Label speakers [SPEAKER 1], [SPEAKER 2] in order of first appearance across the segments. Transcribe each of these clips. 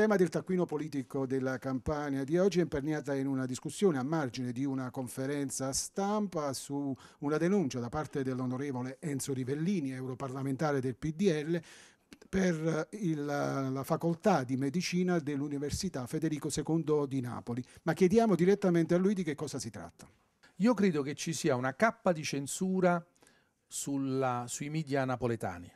[SPEAKER 1] tema del taccuino politico della campagna di oggi è imperniata in una discussione a margine di una conferenza stampa su una denuncia da parte dell'onorevole Enzo Rivellini, europarlamentare del PDL, per il, la facoltà di medicina dell'Università
[SPEAKER 2] Federico II di Napoli. Ma chiediamo direttamente a lui di che cosa si tratta. Io credo che ci sia una cappa di censura sulla, sui media napoletani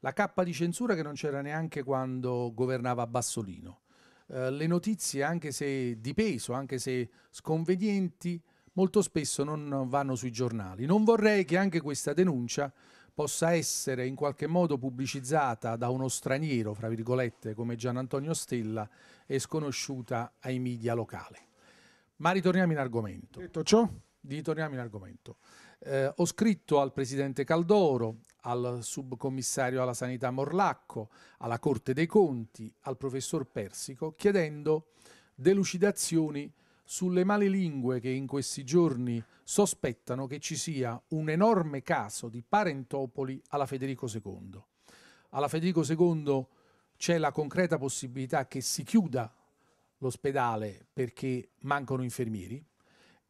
[SPEAKER 2] la cappa di censura che non c'era neanche quando governava Bassolino, eh, le notizie anche se di peso, anche se sconvenienti, molto spesso non vanno sui giornali. Non vorrei che anche questa denuncia possa essere in qualche modo pubblicizzata da uno straniero, fra virgolette, come Gian Antonio Stella e sconosciuta ai media locali. Ma ritorniamo in argomento. Detto ciò, ritorniamo in argomento. Eh, ho scritto al presidente Caldoro, al subcommissario alla sanità Morlacco, alla Corte dei Conti, al professor Persico, chiedendo delucidazioni sulle male lingue che in questi giorni sospettano che ci sia un enorme caso di parentopoli alla Federico II. Alla Federico II c'è la concreta possibilità che si chiuda l'ospedale perché mancano infermieri,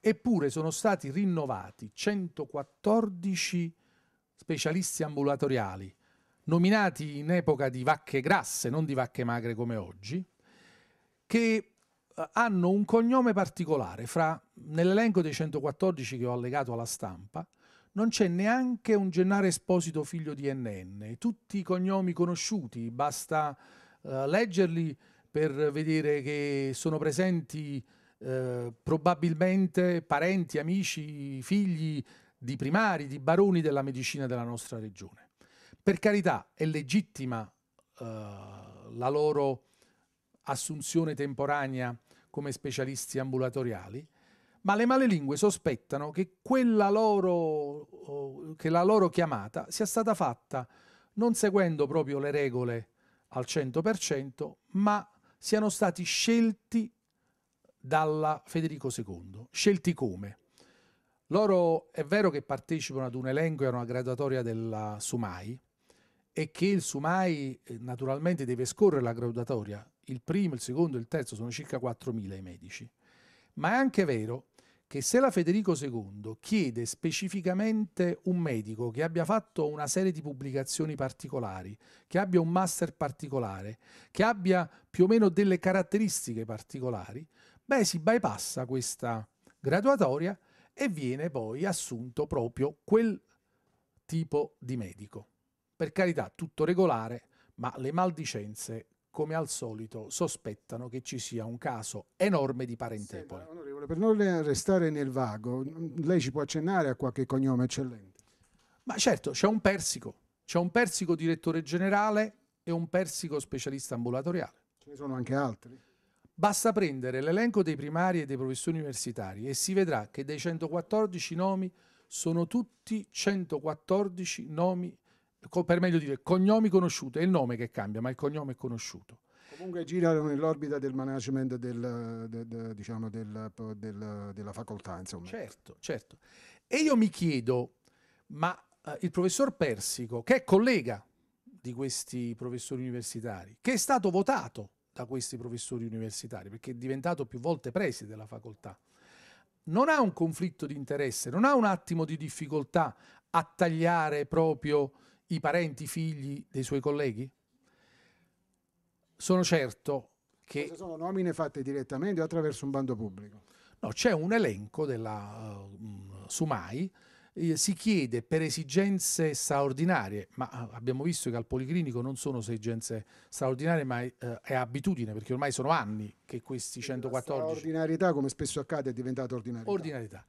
[SPEAKER 2] Eppure sono stati rinnovati 114 specialisti ambulatoriali, nominati in epoca di vacche grasse, non di vacche magre come oggi, che eh, hanno un cognome particolare. Fra, nell'elenco dei 114 che ho allegato alla stampa non c'è neanche un Gennaro Esposito figlio di NN. Tutti i cognomi conosciuti, basta uh, leggerli per vedere che sono presenti eh, probabilmente parenti, amici, figli di primari, di baroni della medicina della nostra regione. Per carità, è legittima eh, la loro assunzione temporanea come specialisti ambulatoriali, ma le male lingue sospettano che, loro, che la loro chiamata sia stata fatta non seguendo proprio le regole al 100%, ma siano stati scelti dalla Federico II, scelti come? Loro è vero che partecipano ad un elenco e a una graduatoria della Sumai e che il Sumai eh, naturalmente deve scorrere la graduatoria, il primo, il secondo e il terzo sono circa 4.000 i medici, ma è anche vero che se la Federico II chiede specificamente un medico che abbia fatto una serie di pubblicazioni particolari, che abbia un master particolare, che abbia più o meno delle caratteristiche particolari, beh, si bypassa questa graduatoria e viene poi assunto proprio quel tipo di medico. Per carità, tutto regolare, ma le maldicenze, come al solito, sospettano che ci sia un caso enorme di parentepoli. Sì,
[SPEAKER 1] onorevole, per non restare nel vago, lei
[SPEAKER 2] ci può accennare a qualche cognome eccellente? Ma certo, c'è un persico. C'è un persico direttore generale e un persico specialista ambulatoriale. Ce ne sono anche altri? Basta prendere l'elenco dei primari e dei professori universitari e si vedrà che dei 114 nomi sono tutti 114 nomi, per meglio dire, cognomi conosciuti. È il nome che cambia, ma il cognome è conosciuto.
[SPEAKER 1] Comunque girano nell'orbita del management del, de, de, diciamo del, del, della facoltà, insomma. Certo, certo.
[SPEAKER 2] E io mi chiedo, ma eh, il professor Persico, che è collega di questi professori universitari, che è stato votato da questi professori universitari, perché è diventato più volte preside della facoltà, non ha un conflitto di interesse, non ha un attimo di difficoltà a tagliare proprio i parenti, i figli dei suoi colleghi? Sono certo che... Queste sono nomine fatte direttamente o attraverso un bando pubblico? No, c'è un elenco della uh, Sumai eh, si chiede per esigenze straordinarie, ma ah, abbiamo visto che al Policlinico non sono esigenze straordinarie, ma è, eh, è abitudine, perché ormai sono anni che questi 114... La straordinarietà, come spesso accade, è diventata ordinarietà. Ordinarietà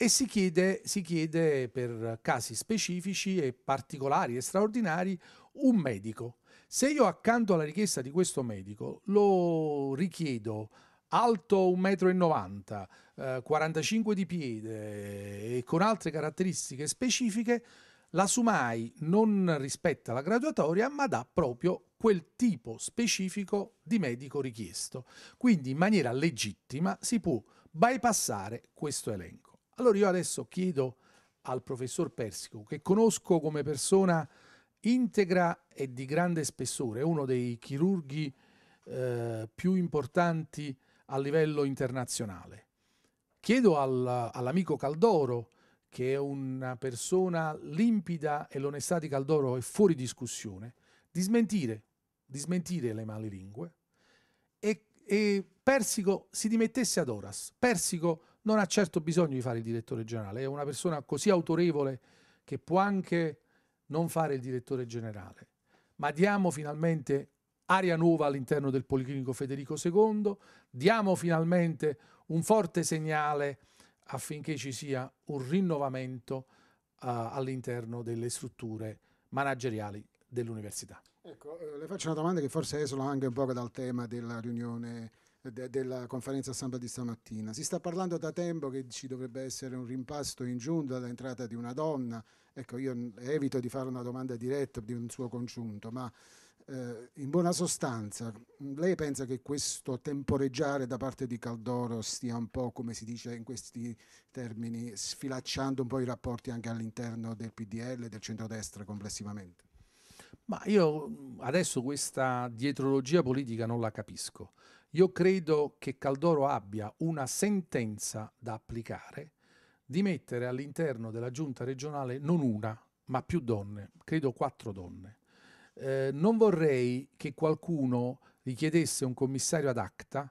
[SPEAKER 2] e si chiede, si chiede, per casi specifici e particolari e straordinari un medico. Se io accanto alla richiesta di questo medico lo richiedo alto 1,90 m, eh, 45 di piede e con altre caratteristiche specifiche, la Sumai non rispetta la graduatoria ma dà proprio quel tipo specifico di medico richiesto. Quindi in maniera legittima si può bypassare questo elenco. Allora io adesso chiedo al professor Persico, che conosco come persona integra e di grande spessore, uno dei chirurghi eh, più importanti a livello internazionale. Chiedo al, all'amico Caldoro, che è una persona limpida e l'onestà di Caldoro è fuori discussione, di smentire, di smentire le malelingue e, e Persico si dimettesse ad Oras. Persico non ha certo bisogno di fare il direttore generale, è una persona così autorevole che può anche non fare il direttore generale, ma diamo finalmente aria nuova all'interno del Policlinico Federico II, diamo finalmente un forte segnale affinché ci sia un rinnovamento uh, all'interno delle strutture manageriali dell'università.
[SPEAKER 1] Ecco, eh, le faccio una domanda che forse esula anche un po' dal tema della riunione della conferenza stampa di stamattina. Si sta parlando da tempo che ci dovrebbe essere un rimpasto in giunta all'entrata di una donna. Ecco, io evito di fare una domanda diretta di un suo congiunto, ma eh, in buona sostanza, lei pensa che questo temporeggiare da parte di Caldoro stia un po', come si dice in questi termini, sfilacciando un po' i rapporti anche all'interno del PDL e del centrodestra complessivamente?
[SPEAKER 2] Ma io adesso questa dietrologia politica non la capisco. Io credo che Caldoro abbia una sentenza da applicare di mettere all'interno della giunta regionale non una, ma più donne, credo quattro donne. Eh, non vorrei che qualcuno richiedesse un commissario ad acta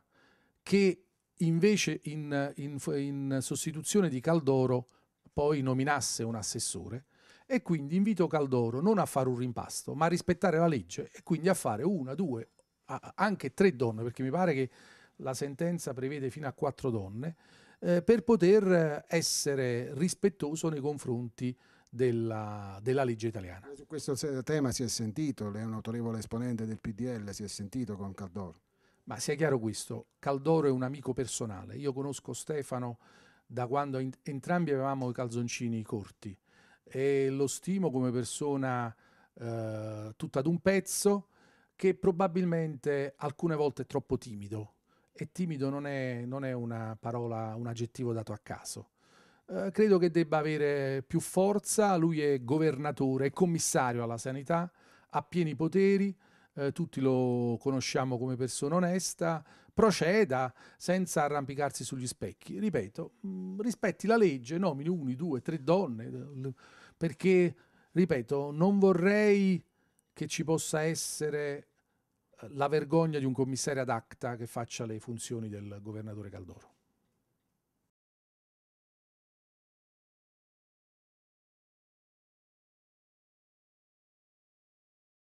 [SPEAKER 2] che invece in, in, in sostituzione di Caldoro poi nominasse un assessore e quindi invito Caldoro non a fare un rimpasto ma a rispettare la legge e quindi a fare una, due, a, anche tre donne perché mi pare che la sentenza prevede fino a quattro donne eh, per poter eh, essere rispettoso nei confronti della, della, legge italiana. Su questo tema si è sentito, lei è un autorevole esponente del PDL, si è sentito con Caldoro. Ma sia chiaro questo, Caldoro è un amico personale, io conosco Stefano da quando in, entrambi avevamo i calzoncini corti e lo stimo come persona eh, tutta ad un pezzo che probabilmente alcune volte è troppo timido e timido non è, non è una parola, un aggettivo dato a caso eh, credo che debba avere più forza, lui è governatore, è commissario alla sanità, ha pieni poteri, eh, tutti lo conosciamo come persona onesta, proceda senza arrampicarsi sugli specchi. Ripeto, mh, mm, rispetti la legge, nomini uno, due, tre donne, perché, ripeto, non vorrei che ci possa essere eh, la vergogna di un commissario ad acta che faccia le funzioni del governatore Caldoro.